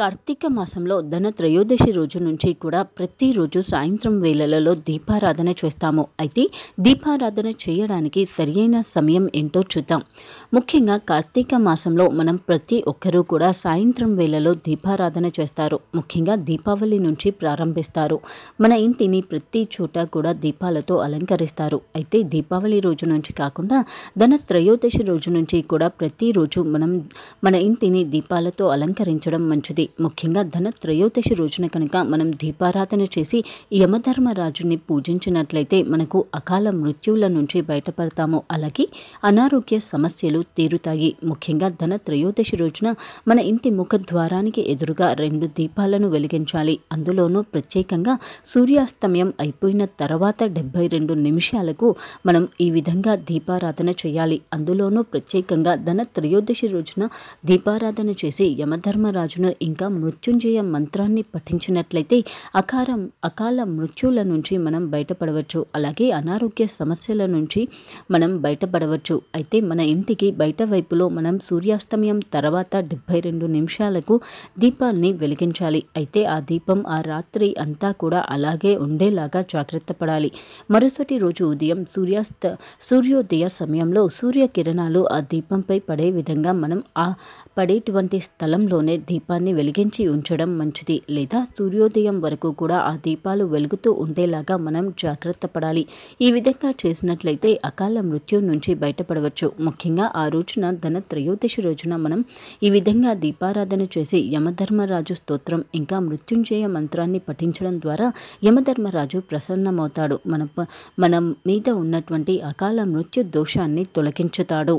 కార్తీక మాసంలో ధన త్రయోదశి రోజు నుంచి కూడా ప్రతిరోజు సాయంత్రం వేళలలో దీపారాధన చేస్తాము అయితే దీపారాధన చేయడానికి సరియైన సమయం ఏంటో చూద్దాం ముఖ్యంగా కార్తీక మాసంలో మనం ప్రతి ఒక్కరూ కూడా సాయంత్రం వేళలో దీపారాధన చేస్తారు ముఖ్యంగా దీపావళి నుంచి ప్రారంభిస్తారు మన ఇంటిని ప్రతి చోట కూడా దీపాలతో అలంకరిస్తారు అయితే దీపావళి రోజు నుంచి కాకుండా ధన త్రయోదశి రోజు నుంచి కూడా ప్రతిరోజు మనం మన ఇంటిని దీపాలతో అలంకరించడం మంచిది ముఖ్యంగా ధన త్రయోదశి రోజున కనుక మనం దీపారాధన చేసి యమధర్మరాజుని పూజించినట్లయితే మనకు అకాల మృత్యువుల నుంచి బయటపడతాము అలాగే అనారోగ్య సమస్యలు తీరుతాయి ముఖ్యంగా ధన త్రయోదశి రోజున మన ఇంటి ముఖద్వారానికి ఎదురుగా రెండు దీపాలను వెలిగించాలి అందులోనూ ప్రత్యేకంగా సూర్యాస్తమయం అయిపోయిన తర్వాత డెబ్బై రెండు నిమిషాలకు మనం ఈ విధంగా దీపారాధన చేయాలి అందులోనూ ప్రత్యేకంగా ధన త్రయోదశి రోజున దీపారాధన చేసి యమధర్మరాజును ఇంకా కనుక మృత్యుంజయ మంత్రాన్ని పఠించినట్లయితే అకారం అకాల మృత్యుల నుంచి మనం బయటపడవచ్చు అలాగే అనారోగ్య సమస్యల నుంచి మనం బయటపడవచ్చు అయితే మన ఇంటికి బయట వైపులో మనం సూర్యాస్తమయం తర్వాత డెబ్బై రెండు నిమిషాలకు దీపాన్ని వెలిగించాలి అయితే ఆ దీపం ఆ రాత్రి అంతా కూడా అలాగే ఉండేలాగా జాగ్రత్త పడాలి మరుసటి రోజు ఉదయం సూర్యాస్త సూర్యోదయ సమయంలో సూర్యకిరణాలు ఆ దీపంపై పడే విధంగా మనం ఆ పడేటువంటి స్థలంలోనే దీపాన్ని వెలి వెలిగించి ఉంచడం మంచిది లేదా సూర్యోదయం వరకు కూడా ఆ దీపాలు వెలుగుతూ ఉండేలాగా మనం జాగ్రత్త పడాలి ఈ విధంగా చేసినట్లయితే అకాల మృత్యు నుంచి బయటపడవచ్చు ముఖ్యంగా ఆ రోజున ధన త్రయోదశి రోజున మనం ఈ విధంగా దీపారాధన చేసి యమధర్మరాజు స్తోత్రం ఇంకా మృత్యుంజయ మంత్రాన్ని పఠించడం ద్వారా యమధర్మరాజు ప్రసన్నమవుతాడు మన మన మీద ఉన్నటువంటి అకాల మృత్యు దోషాన్ని తొలగించుతాడు